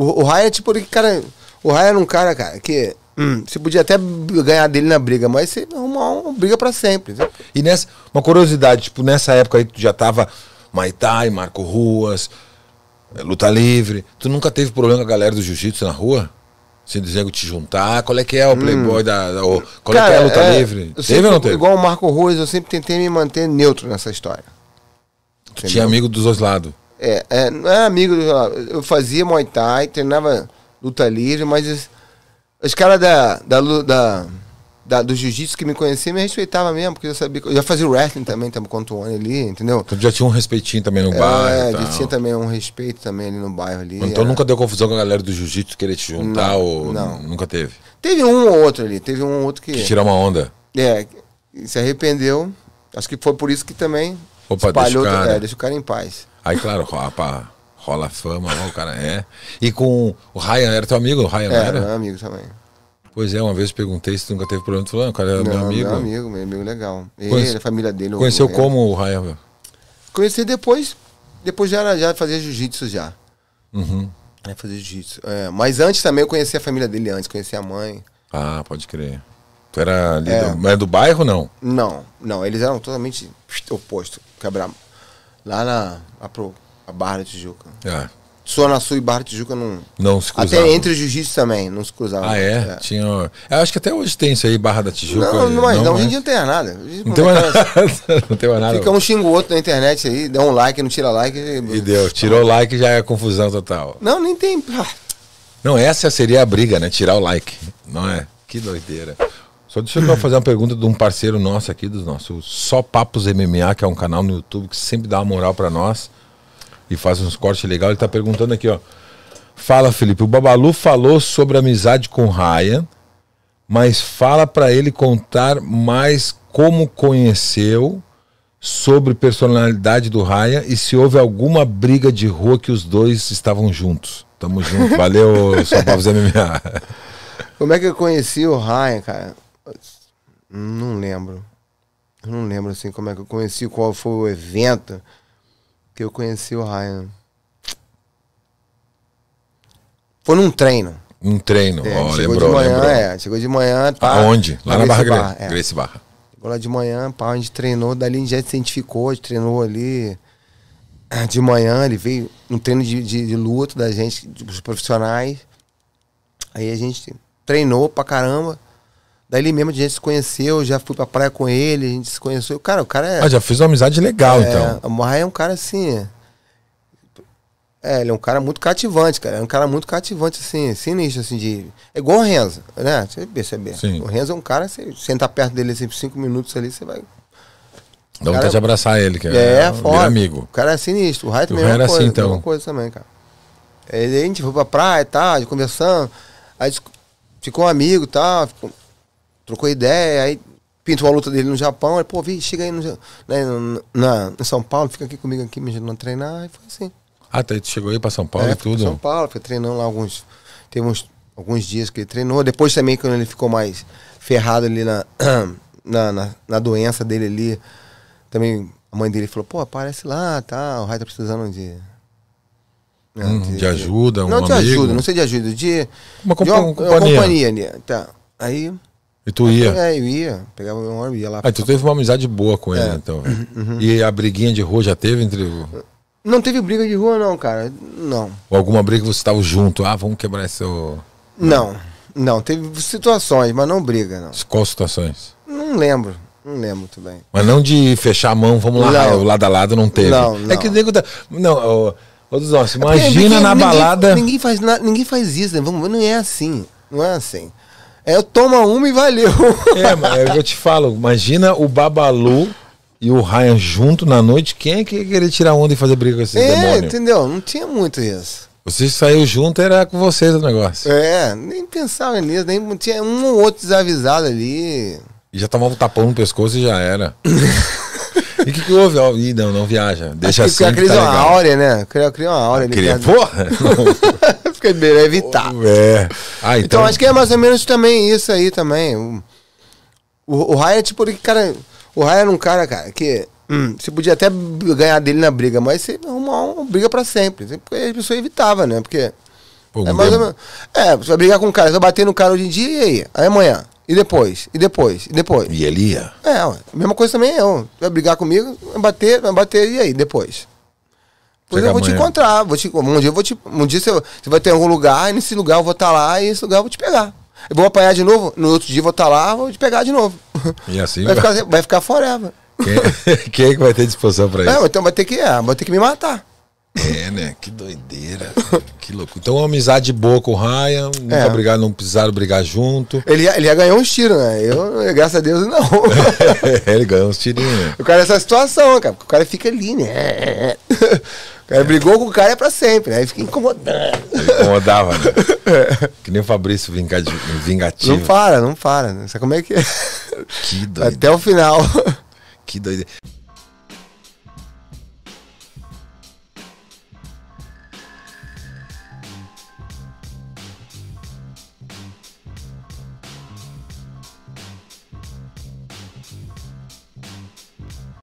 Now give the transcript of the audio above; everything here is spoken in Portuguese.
O, o é tipo, cara. O Ryan era um cara, cara, que. Hum, você podia até ganhar dele na briga, mas você arrumar uma briga para sempre. E nessa. Uma curiosidade, tipo, nessa época aí tu já tava Maitai, Marco Ruas, eh, Luta Livre. Tu nunca teve problema com a galera do Jiu-Jitsu na rua? Sem dizer te juntar, qual é que é o hum. playboy hum. da. da qual cara, é que é a luta é, livre? Teve sempre, ou não teve? Igual o Marco Ruas, eu sempre tentei me manter neutro nessa história. Tu Tinha amigo dos dois lados. É, é, não é amigo. Eu fazia Muay Thai, treinava luta livre, mas os, os caras da, da, da, da, do jiu-jitsu que me conheciam me respeitavam mesmo, porque eu sabia. Eu já fazia wrestling também, tava com o ali, entendeu? Então já tinha um respeitinho também no é, bairro. É, tinha também um respeito também ali no bairro ali. Então era... É. nunca deu confusão com a galera do jiu-jitsu querer te juntar não, ou. Não. Nunca teve? Teve um ou outro ali, teve um ou outro que. Que tirar uma onda. É, se arrependeu. Acho que foi por isso que também. Opa, espalhou, deixa o cara, é, deixa o cara em paz. Aí, claro, opa, rola a fama, ó, o cara é. E com o Ryan, era teu amigo? O Ryan é, era? amigo também. Pois é, uma vez perguntei se tu nunca teve problema. Tu falou, ah, o cara é era não, meu amigo. Meu amigo, meu amigo legal. Ele, a família dele. Conheceu o como o Ryan? Conheci depois. Depois já, era, já fazia jiu-jitsu já. Uhum. É, fazer jiu-jitsu. É, mas antes também eu conheci a família dele antes, conheci a mãe. Ah, pode crer. Tu era ali é. do, é do bairro não? Não, não, eles eram totalmente oposto. Quebrar Lá na, pro, a Barra de Tijuca. É. na Sul e Barra de Tijuca não. Não se cruzavam. Até entre jiu-jitsu também, não se cruzavam. Ah, é? é? Tinha. Eu acho que até hoje tem isso aí, Barra da Tijuca. Não, não, mas não, não hoje não tem mais nada. Não tem mais nada. não tem mais nada. Fica um xingo o outro na internet aí, dá um like, não tira like. E, e deu, tá tirou o like já é confusão total. Não, nem tem. Não, essa seria a briga, né? Tirar o like. Não é? Que doideira. Só deixa eu fazer uma pergunta de um parceiro nosso aqui, dos nossos Só Papos MMA, que é um canal no YouTube que sempre dá uma moral para nós e faz uns cortes legais. Ele tá perguntando aqui, ó. Fala, Felipe, o Babalu falou sobre amizade com Ryan, mas fala para ele contar mais como conheceu, sobre personalidade do Ryan e se houve alguma briga de rua que os dois estavam juntos. Tamo junto, valeu, Só Papos MMA. Como é que eu conheci o Ryan, cara? Não lembro. não lembro assim como é que eu conheci, qual foi o evento que eu conheci o Ryan. Foi num treino. Um treino, é, oh, chegou lembrou, de manhã, lembrou. É, chegou de manhã. Pá, Aonde? Lá na, Barra Barra, é. Grace Barra. Chegou lá de manhã, pá, a gente treinou, dali a gente já se identificou, a gente treinou ali. De manhã ele veio um treino de, de, de luto da gente, dos profissionais. Aí a gente treinou pra caramba. Daí mesmo a gente se conheceu, já fui pra praia com ele, a gente se conheceu. Cara, o cara é. Ah, já fiz uma amizade legal, é, então. O Morra é um cara assim. É, ele é um cara muito cativante, cara. É um cara muito cativante, assim, sinistro, assim, de. É igual o Renzo, né? Você percebe. Sim. O Renzo é um cara, você senta perto dele assim, por cinco minutos ali, você vai. Dá vontade de abraçar ele, cara. É, é fora. amigo. O cara é sinistro. O Raio também é uma coisa, assim, então. coisa também, cara. Aí a gente foi pra praia e tá, tal, conversando. Aí ficou um amigo e tal. Ficou... Trocou ideia, aí pintou a luta dele no Japão. Aí, pô, vi, chega aí no, né, na, em São Paulo, fica aqui comigo aqui, me ajudando a treinar. E foi assim. Ah, tá, tu chegou aí pra São Paulo é, e tudo? São Paulo, foi treinando lá alguns. Teve uns, alguns dias que ele treinou. Depois também, quando ele ficou mais ferrado ali na, na, na, na doença dele ali, também a mãe dele falou, pô, aparece lá, tá, o Raio tá precisando de. Né, hum, de, de, ajuda, um Não de ajuda, não sei de ajuda, de. Uma, de uma, uma companhia. Uma companhia ali, tá. Aí e tu ia? É, eu ia. Pegava meu ônibus e ia lá. aí ah, tu teve uma amizade boa com ele, é. então. Uhum. uhum. E a briguinha de rua já teve entre. Não teve briga de rua, não, cara. Não. Ou alguma briga que você estava junto? Ah, vamos quebrar esse. Não. não. não, Teve situações, mas não briga, não. Qual situações? Não lembro. Não lembro muito bem. Mas não de fechar a mão, vamos lá, não. lado a lado não teve. Não, não. É que nego. Da... Tá- não, ô, dos é nossos, imagina é ninguém, na balada. Ninguém, faz, ninguém faz isso, né? Vamos, não é assim. Não é assim. É, toma uma e valeu. É, mas eu te falo, imagina o Babalu e o Ryan junto na noite, quem é que ia querer tirar onda e fazer briga com esses é, demônios? entendeu? Não tinha muito isso. Vocês saiu junto, era com vocês o negócio. É, nem pensava nisso, nem tinha um ou outro desavisado ali. E já tomava um tapão no pescoço e já era. E o que, que houve? Ih, não, não viaja. Deixa assim. a cria tá uma áurea, né? Cria, cria uma áurea. Ah, cria, porra! Fica melhor evitar. Oh, é. Ah, então... então... acho que é mais ou menos também isso aí também. O, o, o Ryan, é tipo, ele, cara. O Ryan era um cara, cara, que. Hum, você podia até ganhar dele na briga, mas você arrumar uma briga pra sempre. Porque a pessoa evitava, né? Porque. Pô, é, mais é ou menos, é, você vai brigar com o um cara, você vai bater no cara hoje em dia e aí? Aí amanhã. E depois, e depois, e depois. E ele ia. É, a mesma coisa também eu. Vai brigar comigo, vai bater, vai bater, e aí, depois? Pois Chega eu vou te encontrar, vou te, um dia eu vou te. Um dia você, você vai ter algum lugar, e nesse lugar eu vou estar tá lá, e nesse lugar eu vou te pegar. Eu vou apanhar de novo, no outro dia eu vou estar tá lá, vou te pegar de novo. E assim vai. Vai, ficar, vai ficar forever. Quem, quem é que vai ter disposição pra é, isso? então vai ter que, é, vai ter que me matar. É, né? Que doideira. que louco. Então, uma amizade boa com o Ryan. Nunca é. não precisaram brigar junto. Ele, ia, ele ia ganhar uns tiros, né? Eu, graças a Deus, não. ele ganhou uns tirinhos. O cara é essa situação, cara. Porque o cara fica ali, né? O cara é. brigou com o cara é pra sempre, né? Aí fica incomodando. Ele incomodava, né? É. Que nem o Fabrício vingativo. Não para, não para. Né? Sabe como é que é? Que doideira. Até o final. Que doideira.